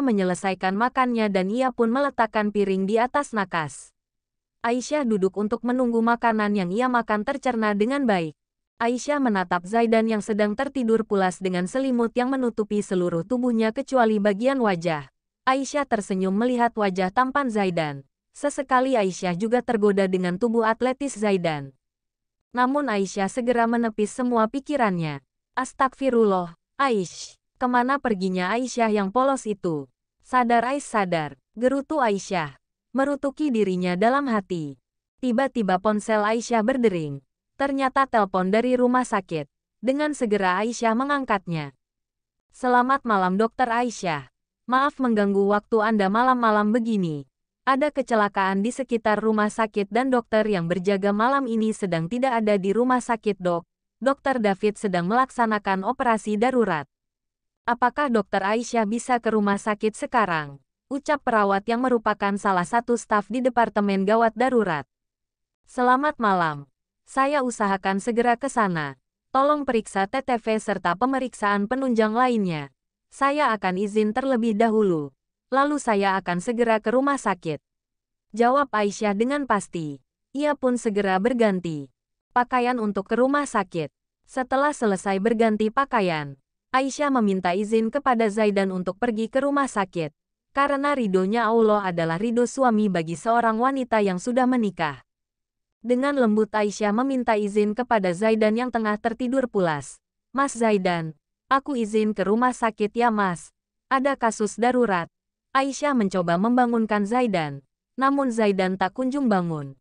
menyelesaikan makannya dan ia pun meletakkan piring di atas nakas. Aisyah duduk untuk menunggu makanan yang ia makan tercerna dengan baik. Aisyah menatap Zaidan yang sedang tertidur pulas dengan selimut yang menutupi seluruh tubuhnya kecuali bagian wajah. Aisyah tersenyum melihat wajah tampan Zaidan. Sesekali Aisyah juga tergoda dengan tubuh atletis Zaidan. Namun Aisyah segera menepis semua pikirannya. Astagfirullah, Aisyah. Kemana perginya Aisyah yang polos itu? Sadar Ais sadar, gerutu Aisyah. Merutuki dirinya dalam hati. Tiba-tiba ponsel Aisyah berdering. Ternyata telpon dari rumah sakit. Dengan segera Aisyah mengangkatnya. Selamat malam dokter Aisyah. Maaf mengganggu waktu Anda malam-malam begini. Ada kecelakaan di sekitar rumah sakit dan dokter yang berjaga malam ini sedang tidak ada di rumah sakit dok. Dokter David sedang melaksanakan operasi darurat. Apakah dokter Aisyah bisa ke rumah sakit sekarang? Ucap perawat yang merupakan salah satu staf di Departemen Gawat Darurat. Selamat malam. Saya usahakan segera ke sana. Tolong periksa TTV serta pemeriksaan penunjang lainnya. Saya akan izin terlebih dahulu. Lalu saya akan segera ke rumah sakit. Jawab Aisyah dengan pasti. Ia pun segera berganti pakaian untuk ke rumah sakit. Setelah selesai berganti pakaian, Aisyah meminta izin kepada Zaidan untuk pergi ke rumah sakit. Karena ridhonya Allah adalah ridho suami bagi seorang wanita yang sudah menikah. Dengan lembut Aisyah meminta izin kepada Zaidan yang tengah tertidur pulas. Mas Zaidan, aku izin ke rumah sakit ya mas. Ada kasus darurat. Aisyah mencoba membangunkan Zaidan. Namun Zaidan tak kunjung bangun.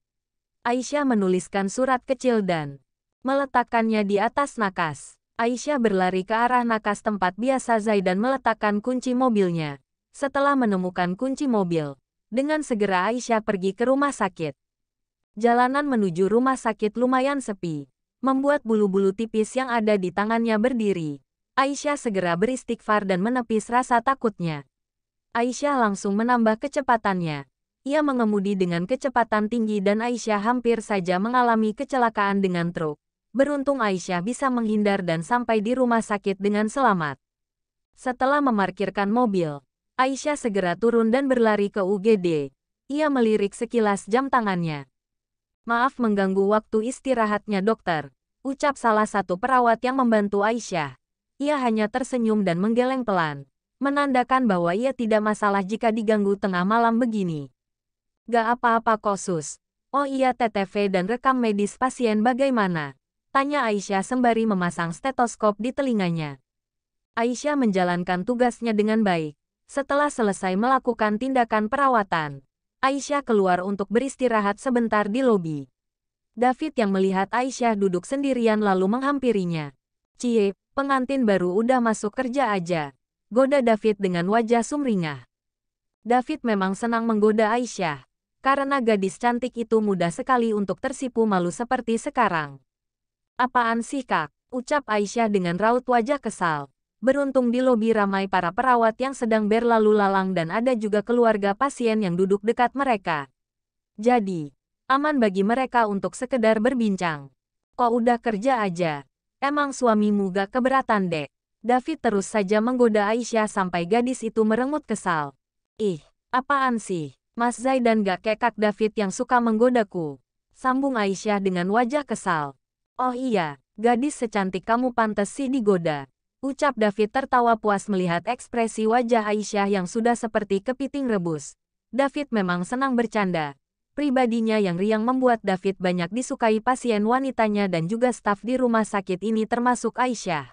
Aisyah menuliskan surat kecil dan meletakkannya di atas nakas. Aisyah berlari ke arah nakas tempat biasa Zaidan meletakkan kunci mobilnya. Setelah menemukan kunci mobil, dengan segera Aisyah pergi ke rumah sakit. Jalanan menuju rumah sakit lumayan sepi, membuat bulu-bulu tipis yang ada di tangannya berdiri. Aisyah segera beristighfar dan menepis rasa takutnya. Aisyah langsung menambah kecepatannya. Ia mengemudi dengan kecepatan tinggi dan Aisyah hampir saja mengalami kecelakaan dengan truk. Beruntung Aisyah bisa menghindar dan sampai di rumah sakit dengan selamat. Setelah memarkirkan mobil, Aisyah segera turun dan berlari ke UGD. Ia melirik sekilas jam tangannya. Maaf mengganggu waktu istirahatnya dokter, ucap salah satu perawat yang membantu Aisyah. Ia hanya tersenyum dan menggeleng pelan, menandakan bahwa ia tidak masalah jika diganggu tengah malam begini. Gak apa-apa kosus. Oh iya TTV dan rekam medis pasien bagaimana? Tanya Aisyah sembari memasang stetoskop di telinganya. Aisyah menjalankan tugasnya dengan baik. Setelah selesai melakukan tindakan perawatan, Aisyah keluar untuk beristirahat sebentar di lobi. David yang melihat Aisyah duduk sendirian lalu menghampirinya. Cie, pengantin baru udah masuk kerja aja. Goda David dengan wajah sumringah. David memang senang menggoda Aisyah, karena gadis cantik itu mudah sekali untuk tersipu malu seperti sekarang. Apaan sih kak? Ucap Aisyah dengan raut wajah kesal. Beruntung di lobi ramai para perawat yang sedang berlalu lalang dan ada juga keluarga pasien yang duduk dekat mereka. Jadi, aman bagi mereka untuk sekedar berbincang. Kok udah kerja aja? Emang suamimu gak keberatan dek? David terus saja menggoda Aisyah sampai gadis itu merengut kesal. Ih, apaan sih? Mas Zaidan gak kekak David yang suka menggodaku. Sambung Aisyah dengan wajah kesal. Oh iya, gadis secantik kamu pantas sih digoda. Ucap David tertawa puas melihat ekspresi wajah Aisyah yang sudah seperti kepiting rebus. David memang senang bercanda. Pribadinya yang riang membuat David banyak disukai pasien wanitanya dan juga staf di rumah sakit ini termasuk Aisyah.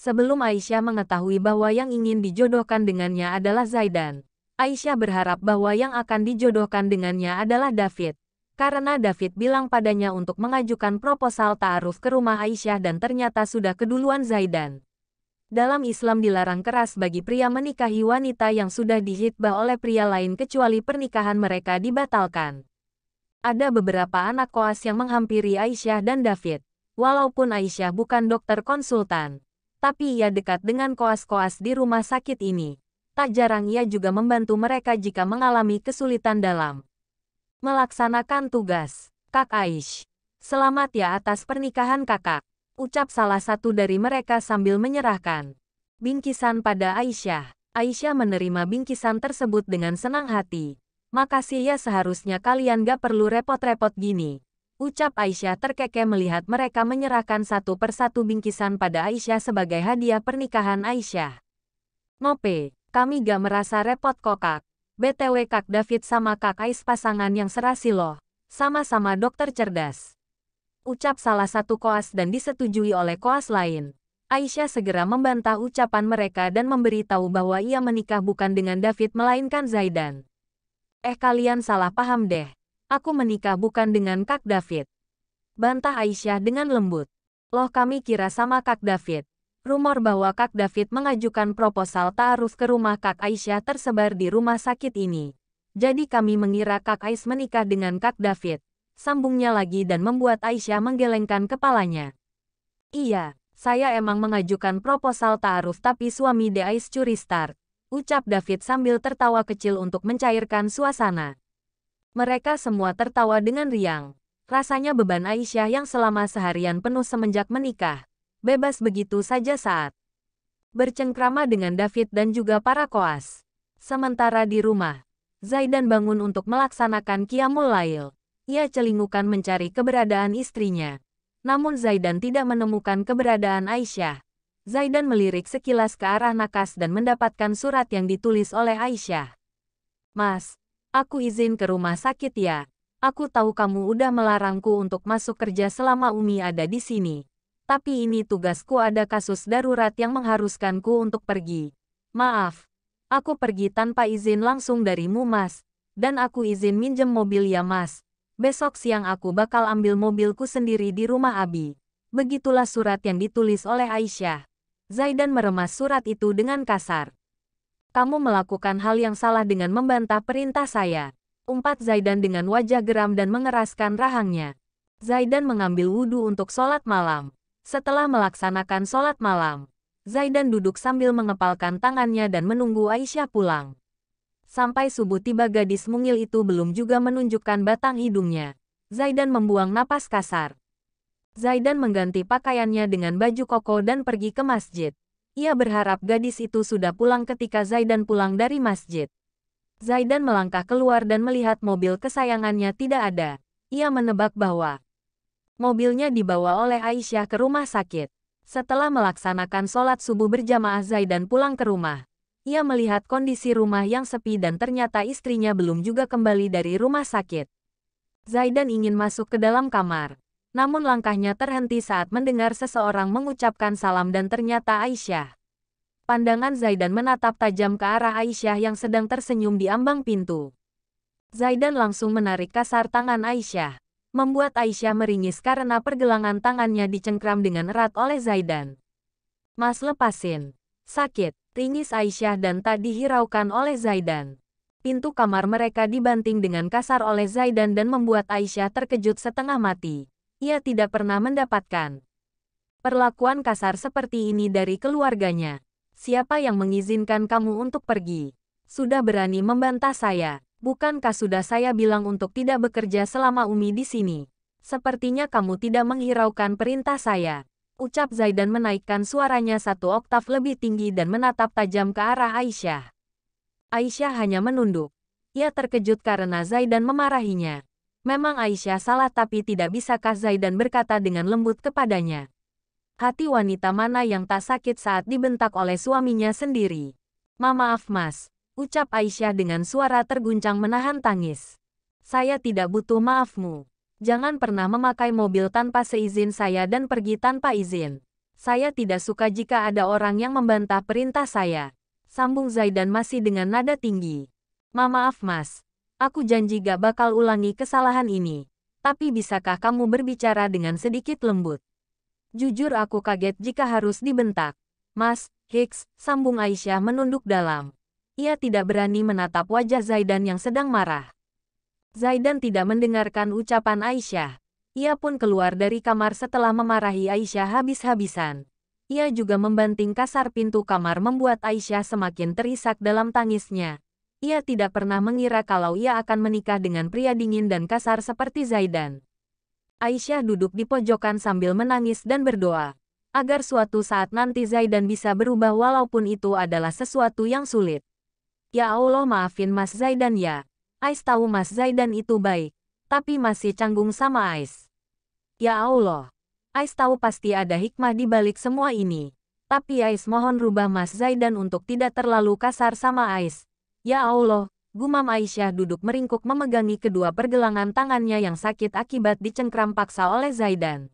Sebelum Aisyah mengetahui bahwa yang ingin dijodohkan dengannya adalah Zaidan, Aisyah berharap bahwa yang akan dijodohkan dengannya adalah David karena David bilang padanya untuk mengajukan proposal ta'aruf ke rumah Aisyah dan ternyata sudah keduluan Zaidan. Dalam Islam dilarang keras bagi pria menikahi wanita yang sudah dihitbah oleh pria lain kecuali pernikahan mereka dibatalkan. Ada beberapa anak koas yang menghampiri Aisyah dan David. Walaupun Aisyah bukan dokter konsultan, tapi ia dekat dengan koas-koas di rumah sakit ini. Tak jarang ia juga membantu mereka jika mengalami kesulitan dalam Melaksanakan tugas, Kak Aish. Selamat ya atas pernikahan kakak. Ucap salah satu dari mereka sambil menyerahkan bingkisan pada Aisyah. Aisyah menerima bingkisan tersebut dengan senang hati. Makasih ya seharusnya kalian gak perlu repot-repot gini. Ucap Aisyah terkekeh melihat mereka menyerahkan satu persatu bingkisan pada Aisyah sebagai hadiah pernikahan Aisyah. Nope, kami gak merasa repot kok kak. BTW Kak David sama Kak Ais pasangan yang serasi loh. Sama-sama dokter cerdas. Ucap salah satu koas dan disetujui oleh koas lain. Aisyah segera membantah ucapan mereka dan memberitahu bahwa ia menikah bukan dengan David melainkan Zaidan. Eh kalian salah paham deh. Aku menikah bukan dengan Kak David. Bantah Aisyah dengan lembut. Loh kami kira sama Kak David rumor bahwa Kak David mengajukan proposal taruh ke rumah Kak Aisyah tersebar di rumah sakit ini. Jadi kami mengira Kak Ais menikah dengan Kak David. Sambungnya lagi dan membuat Aisyah menggelengkan kepalanya. Iya, saya emang mengajukan proposal taruh tapi suami De Ais curi start. Ucap David sambil tertawa kecil untuk mencairkan suasana. Mereka semua tertawa dengan riang. Rasanya beban Aisyah yang selama seharian penuh semenjak menikah bebas begitu saja saat bercengkrama dengan David dan juga para koas. Sementara di rumah, Zaidan bangun untuk melaksanakan Qiyamul Lail. Ia celingukan mencari keberadaan istrinya. Namun Zaidan tidak menemukan keberadaan Aisyah. Zaidan melirik sekilas ke arah Nakas dan mendapatkan surat yang ditulis oleh Aisyah. Mas, aku izin ke rumah sakit ya. Aku tahu kamu udah melarangku untuk masuk kerja selama Umi ada di sini. Tapi ini tugasku ada kasus darurat yang mengharuskanku untuk pergi. Maaf. Aku pergi tanpa izin langsung darimu mas. Dan aku izin minjem mobil ya mas. Besok siang aku bakal ambil mobilku sendiri di rumah Abi. Begitulah surat yang ditulis oleh Aisyah. Zaidan meremas surat itu dengan kasar. Kamu melakukan hal yang salah dengan membantah perintah saya. Umpat Zaidan dengan wajah geram dan mengeraskan rahangnya. Zaidan mengambil wudhu untuk sholat malam. Setelah melaksanakan sholat malam, Zaidan duduk sambil mengepalkan tangannya dan menunggu Aisyah pulang. Sampai subuh tiba gadis mungil itu belum juga menunjukkan batang hidungnya. Zaidan membuang napas kasar. Zaidan mengganti pakaiannya dengan baju koko dan pergi ke masjid. Ia berharap gadis itu sudah pulang ketika Zaidan pulang dari masjid. Zaidan melangkah keluar dan melihat mobil kesayangannya tidak ada. Ia menebak bahwa Mobilnya dibawa oleh Aisyah ke rumah sakit. Setelah melaksanakan sholat subuh berjamaah Zaidan pulang ke rumah. Ia melihat kondisi rumah yang sepi dan ternyata istrinya belum juga kembali dari rumah sakit. Zaidan ingin masuk ke dalam kamar. Namun langkahnya terhenti saat mendengar seseorang mengucapkan salam dan ternyata Aisyah. Pandangan Zaidan menatap tajam ke arah Aisyah yang sedang tersenyum di ambang pintu. Zaidan langsung menarik kasar tangan Aisyah membuat Aisyah meringis karena pergelangan tangannya dicengkram dengan erat oleh Zaidan. Mas lepasin. Sakit, ringis Aisyah dan tak dihiraukan oleh Zaidan. Pintu kamar mereka dibanting dengan kasar oleh Zaidan dan membuat Aisyah terkejut setengah mati. Ia tidak pernah mendapatkan perlakuan kasar seperti ini dari keluarganya. Siapa yang mengizinkan kamu untuk pergi? Sudah berani membantah saya. Bukankah sudah saya bilang untuk tidak bekerja selama Umi di sini? Sepertinya kamu tidak menghiraukan perintah saya. Ucap Zaidan menaikkan suaranya satu oktav lebih tinggi dan menatap tajam ke arah Aisyah. Aisyah hanya menunduk. Ia terkejut karena Zaidan memarahinya. Memang Aisyah salah tapi tidak bisakah Zaidan berkata dengan lembut kepadanya. Hati wanita mana yang tak sakit saat dibentak oleh suaminya sendiri. Mama maaf mas, Ucap Aisyah dengan suara terguncang menahan tangis. Saya tidak butuh maafmu. Jangan pernah memakai mobil tanpa seizin saya dan pergi tanpa izin. Saya tidak suka jika ada orang yang membantah perintah saya. Sambung Zaidan masih dengan nada tinggi. Ma maaf mas, aku janji gak bakal ulangi kesalahan ini. Tapi bisakah kamu berbicara dengan sedikit lembut? Jujur aku kaget jika harus dibentak. Mas, Hicks, sambung Aisyah menunduk dalam. Ia tidak berani menatap wajah Zaidan yang sedang marah. Zaidan tidak mendengarkan ucapan Aisyah. Ia pun keluar dari kamar setelah memarahi Aisyah habis-habisan. Ia juga membanting kasar pintu kamar membuat Aisyah semakin terisak dalam tangisnya. Ia tidak pernah mengira kalau ia akan menikah dengan pria dingin dan kasar seperti Zaidan. Aisyah duduk di pojokan sambil menangis dan berdoa. Agar suatu saat nanti Zaidan bisa berubah walaupun itu adalah sesuatu yang sulit. Ya Allah maafin Mas Zaidan ya. Ais tahu Mas Zaidan itu baik, tapi masih canggung sama Ais. Ya Allah, Ais tahu pasti ada hikmah di balik semua ini. Tapi Ais mohon rubah Mas Zaidan untuk tidak terlalu kasar sama Ais. Ya Allah, gumam Aisyah duduk meringkuk memegangi kedua pergelangan tangannya yang sakit akibat dicengkram paksa oleh Zaidan.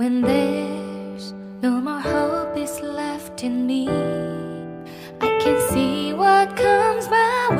When there's no more hope is left in me can see what comes my way.